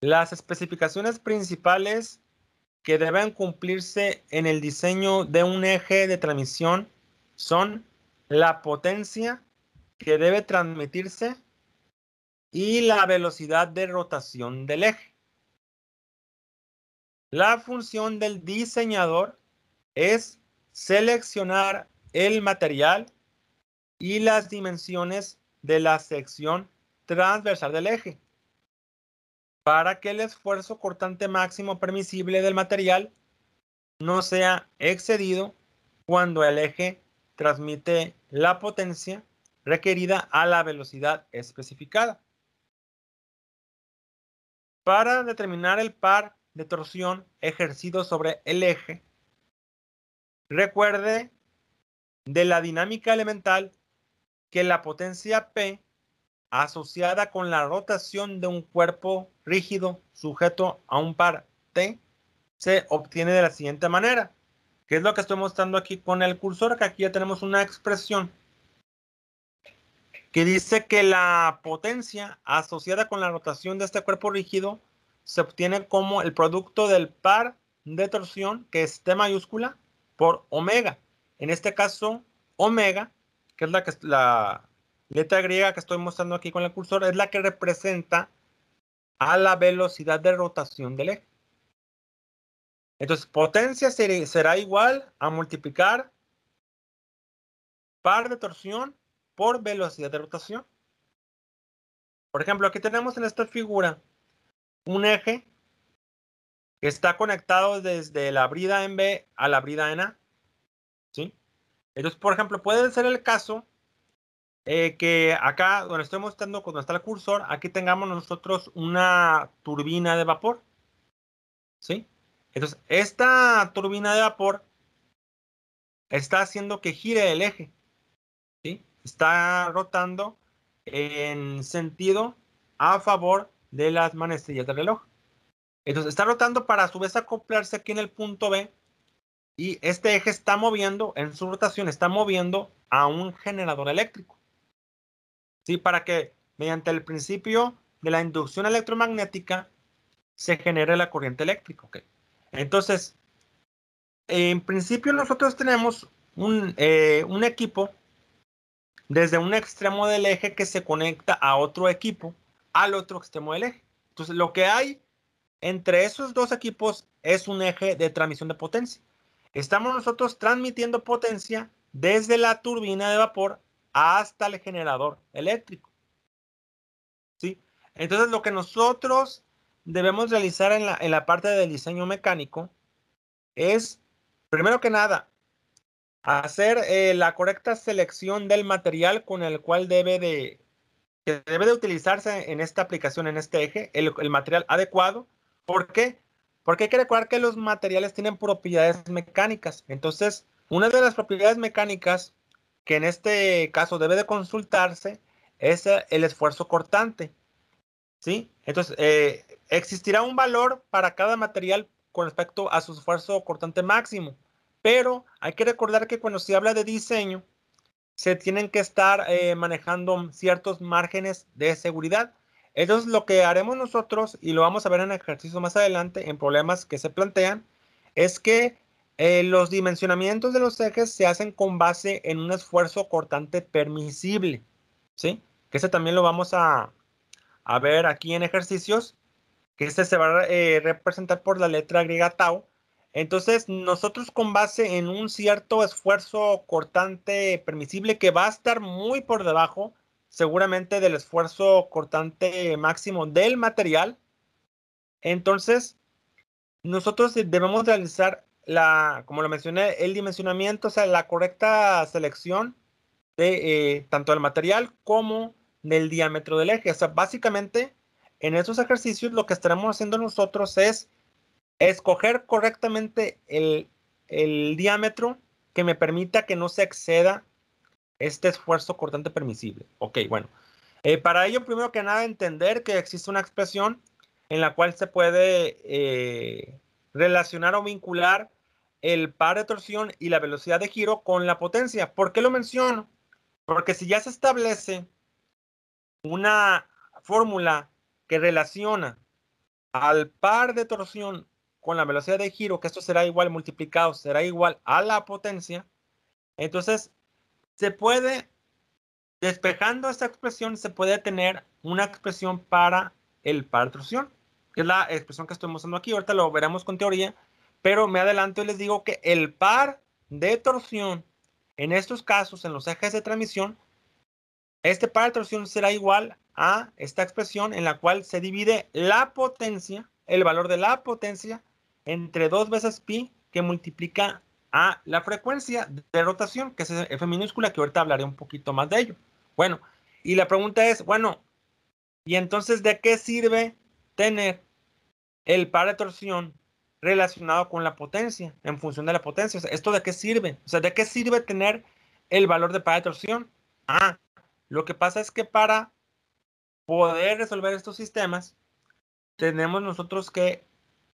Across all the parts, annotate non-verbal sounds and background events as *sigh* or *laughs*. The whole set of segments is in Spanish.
Las especificaciones principales que deben cumplirse en el diseño de un eje de transmisión son la potencia que debe transmitirse y la velocidad de rotación del eje. La función del diseñador es seleccionar el material y las dimensiones de la sección transversal del eje para que el esfuerzo cortante máximo permisible del material no sea excedido cuando el eje transmite la potencia requerida a la velocidad especificada. Para determinar el par de torsión ejercido sobre el eje, recuerde de la dinámica elemental que la potencia P asociada con la rotación de un cuerpo rígido sujeto a un par T, se obtiene de la siguiente manera, que es lo que estoy mostrando aquí con el cursor, que aquí ya tenemos una expresión que dice que la potencia asociada con la rotación de este cuerpo rígido se obtiene como el producto del par de torsión, que es T mayúscula, por omega. En este caso, omega, que es la, que, la, letra griega que estoy mostrando aquí con el cursor, es la que representa a la velocidad de rotación del eje. Entonces, potencia será igual a multiplicar par de torsión por velocidad de rotación. Por ejemplo, aquí tenemos en esta figura un eje que está conectado desde la brida en B a la brida en A. ¿sí? Entonces, por ejemplo, puede ser el caso eh, que acá donde estoy mostrando, cuando está el cursor, aquí tengamos nosotros una turbina de vapor. ¿Sí? Entonces, esta turbina de vapor está haciendo que gire el eje. ¿Sí? Está rotando en sentido a favor de las manecillas del reloj. Entonces está rotando para a su vez acoplarse aquí en el punto B y este eje está moviendo en su rotación, está moviendo a un generador eléctrico. ¿sí? Para que mediante el principio de la inducción electromagnética se genere la corriente eléctrica. ¿okay? Entonces, en principio nosotros tenemos un, eh, un equipo desde un extremo del eje que se conecta a otro equipo, al otro extremo del eje. Entonces, lo que hay entre esos dos equipos es un eje de transmisión de potencia. Estamos nosotros transmitiendo potencia desde la turbina de vapor hasta el generador eléctrico. ¿Sí? Entonces, lo que nosotros debemos realizar en la, parte del diseño mecánico es, primero que nada, hacer eh, la correcta selección del material con el cual debe de, que debe de utilizarse en esta aplicación, en este eje, el, el, material adecuado. ¿Por qué? Porque hay que recordar que los materiales tienen propiedades mecánicas. Entonces, una de las propiedades mecánicas que en este caso debe de consultarse es el esfuerzo cortante. ¿Sí? Entonces, eh, existirá un valor para cada material con respecto a su esfuerzo cortante máximo, pero hay que recordar que cuando se habla de diseño, se tienen que estar eh, manejando ciertos márgenes de seguridad. Entonces, lo que haremos nosotros, y lo vamos a ver en ejercicio más adelante, en problemas que se plantean, es que eh, los dimensionamientos de los ejes se hacen con base en un esfuerzo cortante permisible, ¿sí? Que ese también lo vamos a, ver aquí en ejercicios, que este se va a eh, representar por la letra griega tau. Entonces, nosotros con base en un cierto esfuerzo cortante permisible que va a estar muy por debajo, seguramente del esfuerzo cortante máximo del material, entonces nosotros debemos realizar la, como lo mencioné, el dimensionamiento, o sea, la correcta selección de eh, tanto el material como del diámetro del eje. O sea, básicamente, en esos ejercicios lo que estaremos haciendo nosotros es escoger correctamente el, diámetro que me permita que no se exceda este esfuerzo cortante permisible. Ok, bueno. Eh, para ello, primero que nada, entender que existe una expresión en la cual se puede eh, relacionar o vincular el par de torsión y la velocidad de giro con la potencia. ¿Por qué lo menciono? Porque si ya se establece una fórmula que relaciona al par de torsión con la velocidad de giro, que esto será igual multiplicado, será igual a la potencia, entonces se puede, despejando esta expresión, se puede tener una expresión para el par de torsión, que es la expresión que estoy mostrando aquí. Ahorita lo veremos con teoría, pero me adelanto y les digo que el par de torsión en estos casos, en los ejes de transmisión, este par de torsión será igual a esta expresión en la cual se divide la potencia, el valor de la potencia, entre dos veces pi que multiplica a la frecuencia de rotación, que es F minúscula, que ahorita hablaré un poquito más de ello. Bueno, y la pregunta es, bueno, ¿y entonces de qué sirve tener el par de torsión relacionado con la potencia, en función de la potencia. ¿esto de qué sirve? O sea, ¿de qué sirve tener el valor de para de torsión? Ah, lo que pasa es que para poder resolver estos sistemas, tenemos nosotros que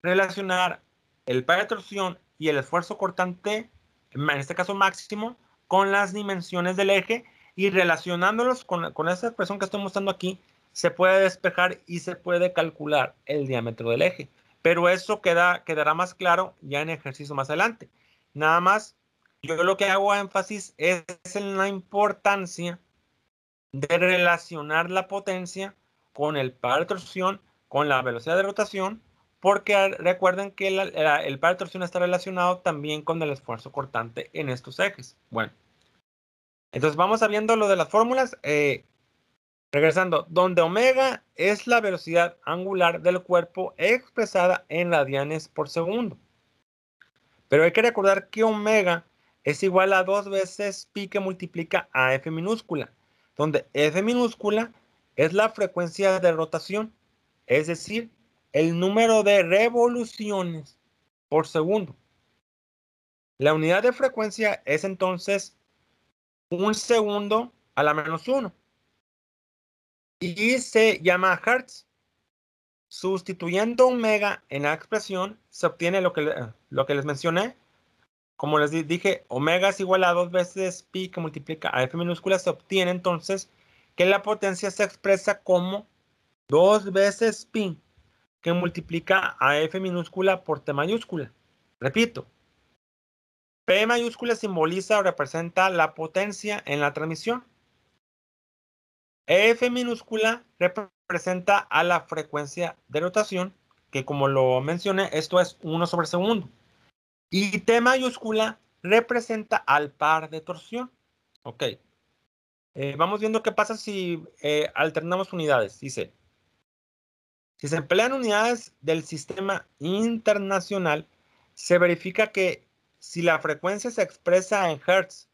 relacionar el par de torsión y el esfuerzo cortante, en este caso máximo, con las dimensiones del eje y relacionándolos con, con esta expresión que estoy mostrando aquí, se puede despejar y se puede calcular el diámetro del eje. Pero eso quedará más claro ya en ejercicio más adelante. Nada más, yo lo que hago énfasis es en la importancia de relacionar la potencia con el par de torsión, con la velocidad de rotación, porque recuerden que el par de torsión está relacionado también con el esfuerzo cortante en estos ejes. Bueno, entonces vamos a lo de las fórmulas. Eh, Regresando, donde omega es la velocidad angular del cuerpo expresada en radianes por segundo. Pero hay que recordar que omega es igual a dos veces pi que multiplica a f minúscula, donde f minúscula es la frecuencia de rotación, es decir, el número de revoluciones por segundo. La unidad de frecuencia es entonces un segundo a la menos uno y se llama hertz. Sustituyendo omega en la expresión, se obtiene lo que, eh, lo que les mencioné. Como les dije, omega es igual a dos veces pi que multiplica a f minúscula. Se obtiene entonces que la potencia se expresa como dos veces pi que multiplica a f minúscula por t mayúscula. Repito, P mayúscula simboliza o representa la potencia en la transmisión. F minúscula representa a la frecuencia de rotación, que como lo mencioné, esto es 1 sobre segundo. Y T mayúscula representa al par de torsión. Ok. Eh, vamos viendo qué pasa si eh, alternamos unidades. Dice, si se emplean unidades del sistema internacional, se verifica que si la frecuencia se expresa en hertz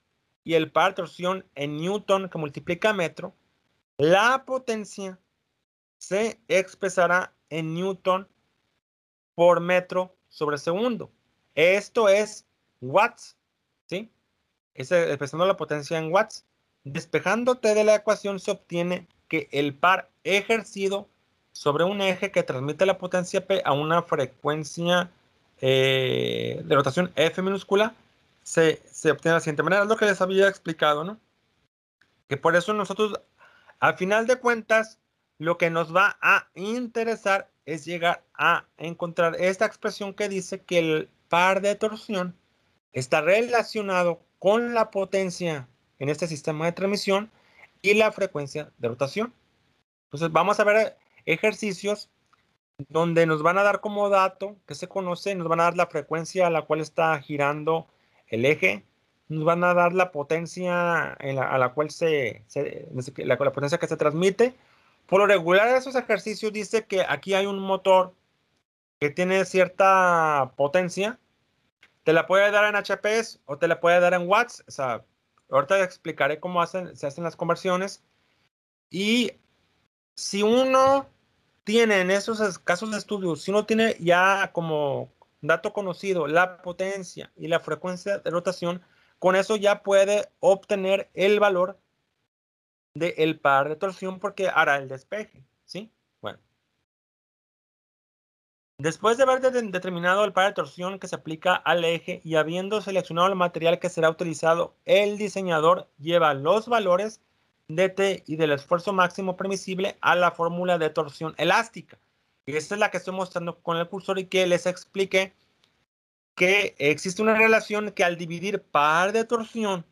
y el par de torsión en newton que multiplica metro, la potencia se expresará en newton por metro sobre segundo. Esto es watts, ¿sí? Es expresando la potencia en watts. Despejándote de la ecuación se obtiene que el par ejercido sobre un eje que transmite la potencia P a una frecuencia eh, de rotación F minúscula se, se obtiene de la siguiente manera. Es lo que les había explicado, ¿no? Que por eso nosotros al final de cuentas, lo que nos va a interesar es llegar a encontrar esta expresión que dice que el par de torsión está relacionado con la potencia en este sistema de transmisión y la frecuencia de rotación. Entonces vamos a ver ejercicios donde nos van a dar como dato que se conoce, nos van a dar la frecuencia a la cual está girando el eje, nos van a dar la potencia a la cual se, la, potencia que se transmite. Por lo regular, esos ejercicios dice que aquí hay un motor que tiene cierta potencia. Te la puede dar en HPs o te la puede dar en watts. O sea, ahorita te explicaré cómo se hacen las conversiones. Y si uno tiene en esos casos de estudio, si uno tiene ya como dato conocido la potencia y la frecuencia de rotación, con eso ya puede obtener el valor del par de torsión porque hará el despeje, ¿sí? Bueno. Después de haber determinado el par de torsión que se aplica al eje y habiendo seleccionado el material que será utilizado, el diseñador lleva los valores de T y del esfuerzo máximo permisible a la fórmula de torsión elástica. esta es la que estoy mostrando con el cursor y que les expliqué que existe una relación que al dividir par de torsión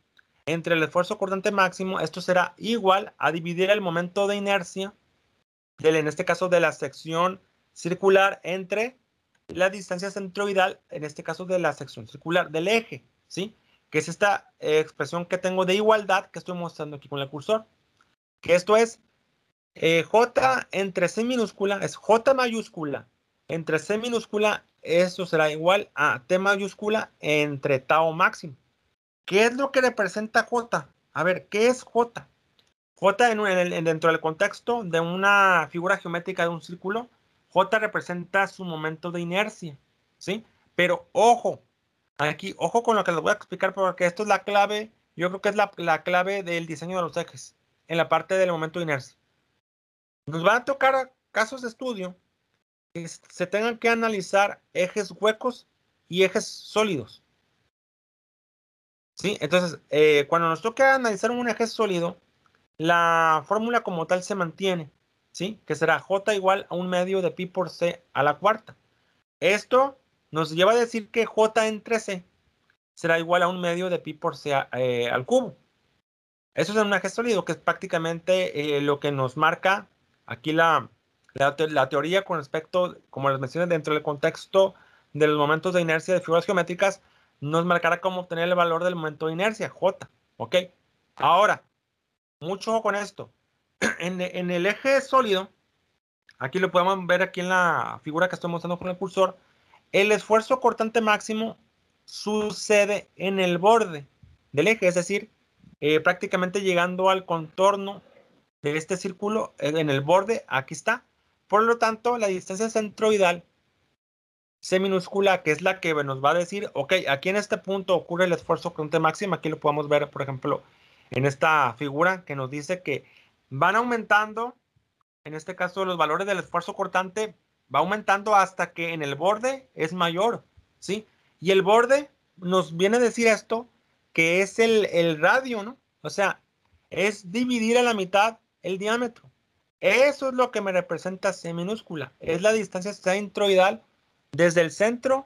entre el esfuerzo cortante máximo, esto será igual a dividir el momento de inercia, del, en este caso de la sección circular, entre la distancia centroidal, en este caso de la sección circular, del eje, ¿sí? Que es esta eh, expresión que tengo de igualdad que estoy mostrando aquí con el cursor. Que esto es eh, J entre C minúscula, es J mayúscula entre C minúscula esto será igual a T mayúscula entre tau máximo. ¿Qué es lo que representa J? A ver, ¿qué es J? J dentro del contexto de una figura geométrica de un círculo, J representa su momento de inercia, ¿sí? Pero ojo, aquí, ojo con lo que les voy a explicar porque esto es la clave, yo creo que es la, la clave del diseño de los ejes, en la parte del momento de inercia. Nos van a tocar casos de estudio se tengan que analizar ejes huecos y ejes sólidos. ¿Sí? Entonces, eh, cuando nos toca analizar un eje sólido, la fórmula como tal se mantiene, ¿sí? Que será J igual a un medio de pi por C a la cuarta. Esto nos lleva a decir que J entre C será igual a un medio de pi por C eh, al cubo. Eso es un eje sólido, que es prácticamente eh, lo que nos marca aquí la, la, teoría con respecto, como les mencioné, dentro del contexto de los momentos de inercia de figuras geométricas, nos marcará cómo obtener el valor del momento de inercia, J. ¿Ok? Ahora, mucho con esto. *clears throat* En, el eje sólido, aquí lo podemos ver aquí en la figura que estoy mostrando con el cursor, el esfuerzo cortante máximo sucede en el borde del eje, es decir, eh, prácticamente llegando al contorno de este círculo, eh, en el borde, aquí está, por lo tanto, la distancia centroidal minúscula, que es la que nos va a decir, ok, aquí en este punto ocurre el esfuerzo T máximo. Aquí lo podemos ver, por ejemplo, en esta figura que nos dice que van aumentando, en este caso los valores del esfuerzo cortante, va aumentando hasta que en el borde es mayor, ¿sí? Y el borde nos viene a decir esto, que es el, el radio, ¿no? O sea, es dividir a la mitad el diámetro. Eso es lo que me representa C minúscula. Es la distancia centroidal desde el centro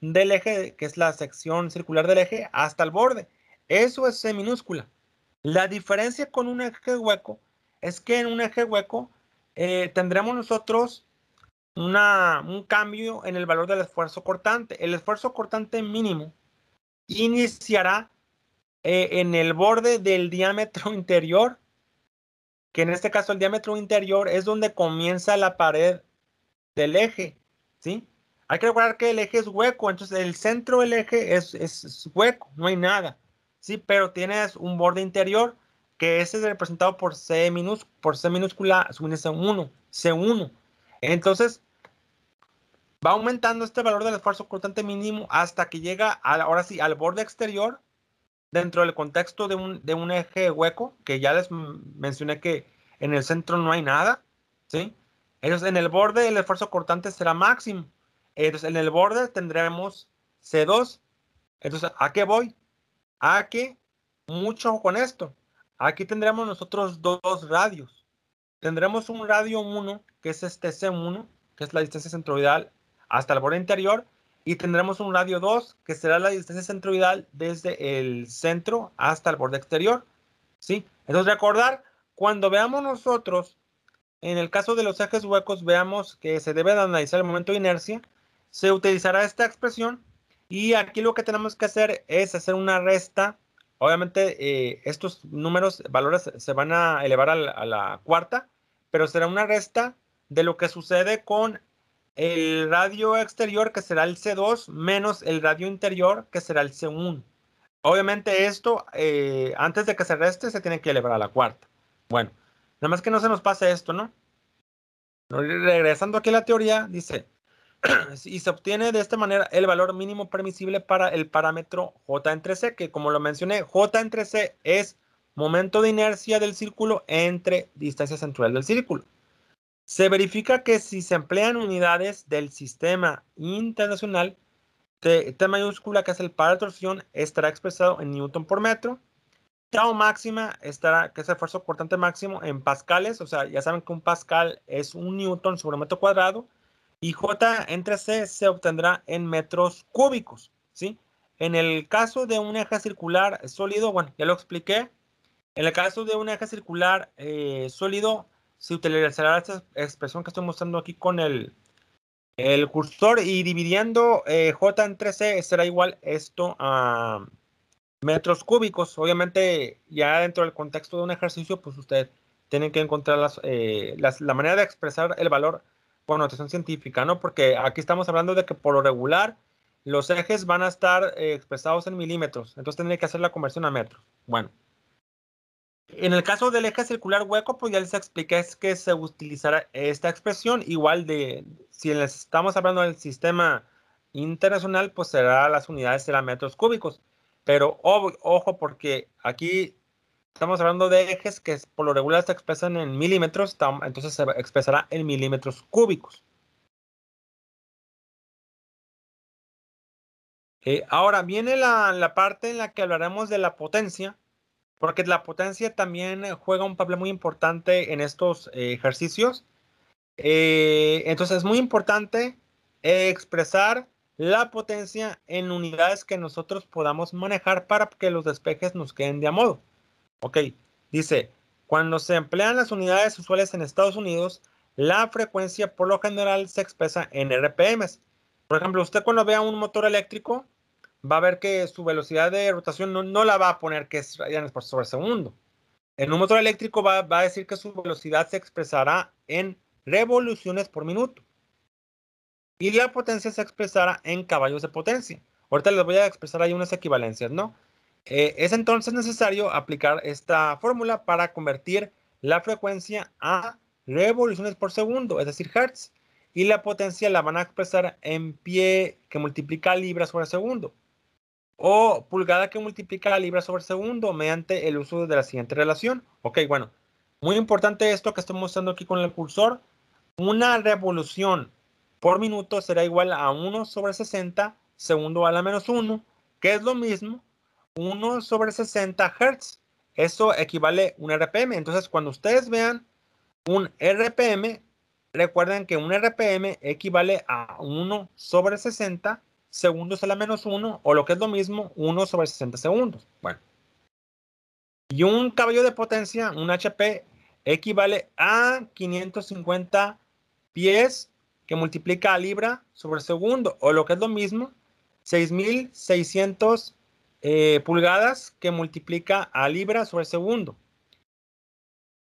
del eje, que es la sección circular del eje, hasta el borde. Eso es C minúscula. La diferencia con un eje hueco es que en un eje hueco eh, tendremos nosotros un cambio en el valor del esfuerzo cortante. El esfuerzo cortante mínimo iniciará eh, en el borde del diámetro *laughs* interior que en este caso el diámetro interior es donde comienza la pared del eje, ¿sí? Hay que recordar que el eje es hueco, entonces el centro del eje es, hueco, no hay nada, ¿sí? Pero tienes un borde interior que ese es representado por C, minúscula, por C minúscula, C1, C1. Entonces, va aumentando este valor del esfuerzo constante mínimo hasta que llega, a, ahora sí, al borde exterior, dentro del contexto de un, de eje hueco, que ya les mencioné que en el centro no hay nada, ¿sí? Entonces, en el borde el esfuerzo cortante será máximo. Entonces, en el borde tendremos C2. Entonces, ¿a qué voy? A qué? mucho con esto, aquí tendremos nosotros dos radios. Tendremos un radio 1, que es este C1, que es la distancia centroidal hasta el borde interior, y tendremos un radio 2 que será la distancia centroidal desde el centro hasta el borde exterior. ¿sí? Entonces recordar, cuando veamos nosotros, en el caso de los ejes huecos, veamos que se debe analizar el momento de inercia, se utilizará esta expresión y aquí lo que tenemos que hacer es hacer una resta. Obviamente eh, estos números, valores se van a elevar a la cuarta, pero será una resta de lo que sucede con el radio exterior que será el C2 menos el radio interior que será el C1. Obviamente esto, eh, antes de que se reste, se tiene que elevar a la cuarta. Bueno, nada más que no se nos pase esto, ¿no? Regresando aquí a la teoría, dice, *clears throat* y se obtiene de esta manera el valor mínimo permisible para el parámetro J entre C, que como lo mencioné, J entre C es momento de inercia del círculo entre distancia central del círculo se verifica que si se emplean unidades del sistema internacional, T, mayúscula, que es el par de torsión, estará expresado en newton por metro. Tau máxima, estará, que es el esfuerzo cortante máximo, en pascales. O sea, ya saben que un pascal es un newton sobre metro cuadrado. Y J entre C se obtendrá en metros cúbicos, ¿sí? En el caso de un eje circular sólido, bueno, ya lo expliqué. En el caso de un eje circular eh, sólido, si utilizará esta expresión que estoy mostrando aquí con el, el cursor y dividiendo eh, J en 13 c e será igual esto a metros cúbicos. Obviamente ya dentro del contexto de un ejercicio, pues usted tienen que encontrar eh, las, la manera de expresar el valor por notación científica, ¿no? Porque aquí estamos hablando de que por lo regular los ejes van a estar eh, expresados en milímetros, entonces tienen que hacer la conversión a metros. Bueno. En el caso del eje circular hueco, pues ya les expliqué es que se utilizará esta expresión, igual de, si estamos hablando del sistema internacional, pues será las unidades serán metros cúbicos. Pero ojo, porque aquí estamos hablando de ejes que por lo regular se expresan en milímetros, entonces se expresará en milímetros cúbicos. Eh, ahora viene la parte en la que hablaremos de la potencia porque la potencia también eh, juega un papel muy importante en estos eh, ejercicios. Eh, entonces es muy importante expresar la potencia en unidades que nosotros podamos manejar para que los despejes nos queden de a modo. Ok, dice, cuando se emplean las unidades usuales en Estados Unidos, la frecuencia por lo general se expresa en RPMs. Por ejemplo, usted cuando vea un motor eléctrico, va a ver que su velocidad de rotación no, la va a poner que es radianes por sobre segundo. En un motor eléctrico va, va, a decir que su velocidad se expresará en revoluciones por minuto. Y la potencia se expresará en caballos de potencia. Ahorita les voy a expresar ahí unas equivalencias, ¿no? Eh, es entonces necesario aplicar esta fórmula para convertir la frecuencia a revoluciones por segundo, es decir, hertz. Y la potencia la van a expresar en pie que multiplica libras por segundo o pulgada que multiplica la libra sobre segundo mediante el uso de la siguiente relación. Ok, bueno, muy importante esto que estoy mostrando aquí con el cursor. Una revolución por minuto será igual a 1 sobre 60 segundo a la menos 1, que es lo mismo, 1 sobre 60 Hz. Eso equivale a un RPM. Entonces, cuando ustedes vean un RPM, recuerden que un RPM equivale a 1 sobre 60 segundos a la menos 1 o lo que es lo mismo, 1 sobre 60 segundos. Bueno. Y un caballo de potencia, un HP, equivale a 550 pies que multiplica a libra sobre segundo o lo que es lo mismo, 6600 eh, pulgadas que multiplica a libra sobre segundo.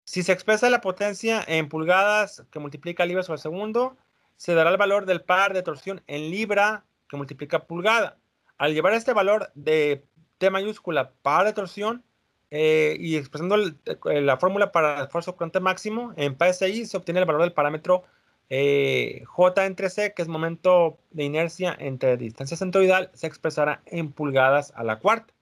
Si se expresa la potencia en pulgadas que multiplica a libra sobre segundo, se dará el valor del par de torsión en libra que multiplica pulgada. Al llevar este valor de T mayúscula para torsión eh, y expresando eh, la fórmula para el esfuerzo cruente máximo, en PSI se obtiene el valor del parámetro eh, J entre C, que es momento de inercia entre distancia centroidal, se expresará en pulgadas a la cuarta.